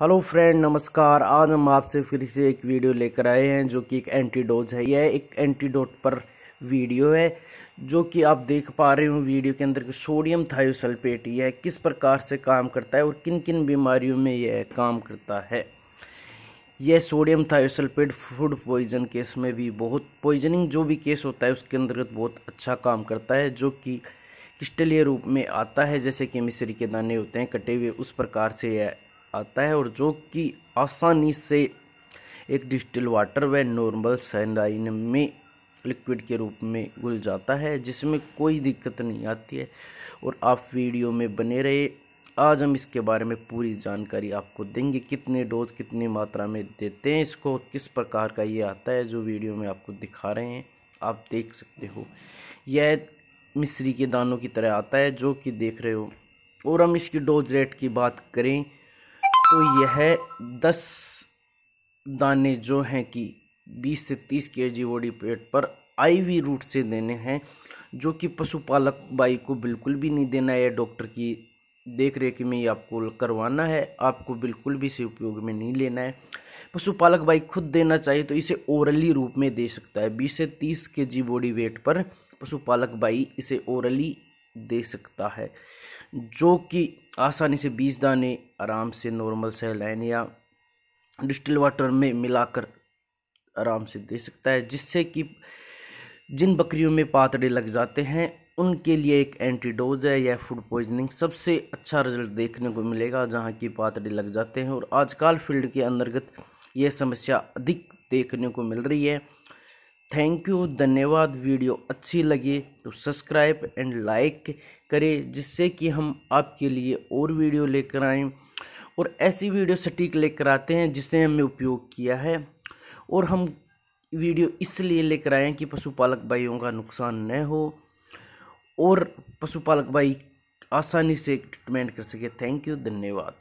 hello friend नमस्कार आज हम आपसे फिर से एक वीडियो लेकर आए हैं जो कि एक एंटीडोज है यह एक एंटीडोट पर वीडियो है जो कि आप देख पा रहे हो वीडियो के अंदर सोडियम थायोसल्फेट यह किस प्रकार से काम करता है और किन किन बीमारियों में यह काम करता है यह sodium thiosulphate food poison case में भी बहुत पॉइजनिंग जो भी केस होता है उसके अंतर्गत बहुत अच्छा काम करता है जो कि क्रिस्टलीय रूप में आता है जैसे कि मिश्री के दाने होते हैं कटे हुए उस प्रकार से यह आता है और जो कि आसानी से एक डिजिटल वाटर व नॉर्मल सैनलाइन में लिक्विड के रूप में घुल जाता है जिसमें कोई दिक्कत नहीं आती है और आप वीडियो में बने रहे आज हम इसके बारे में पूरी जानकारी आपको देंगे कितने डोज कितनी मात्रा में देते हैं इसको किस प्रकार का ये आता है जो वीडियो में आपको दिखा रहे हैं आप देख सकते हो यह मिश्री के दानों की तरह आता है जो कि देख रहे हो और हम इसकी डोज रेट की बात करें तो यह दस दाने जो हैं कि बीस से तीस के जी बॉडी पेट पर आईवी रूट से देने हैं जो कि पशुपालक बाई को बिल्कुल भी नहीं देना है डॉक्टर की देख रेख में ही आपको करवाना है आपको बिल्कुल भी इसे उपयोग में नहीं लेना है पशुपालक बाई खुद देना चाहिए तो इसे ओरली रूप में दे सकता है बीस से तीस के जी बॉडी वेट पर पशुपालक बाई इसे ओरली दे सकता है जो कि आसानी से बीज दाने आराम से नॉर्मल सैलाइन या डिस्टिल वाटर में मिलाकर आराम से दे सकता है जिससे कि जिन बकरियों में पातड़े लग जाते हैं उनके लिए एक एंटीडोज है या फूड पॉइजनिंग सबसे अच्छा रिजल्ट देखने को मिलेगा जहाँ की पातड़े लग जाते हैं और आजकल फील्ड के अंतर्गत ये समस्या अधिक देखने को मिल रही है थैंक यू धन्यवाद वीडियो अच्छी लगे तो सब्सक्राइब एंड लाइक करें जिससे कि हम आपके लिए और वीडियो लेकर आएँ और ऐसी वीडियो सटीक लेकर आते हैं जिसने हमें उपयोग किया है और हम वीडियो इसलिए लेकर आए हैं कि पशुपालक भाइयों का नुकसान न हो और पशुपालक भाई आसानी से ट्रीटमेंट कर सके थैंक यू धन्यवाद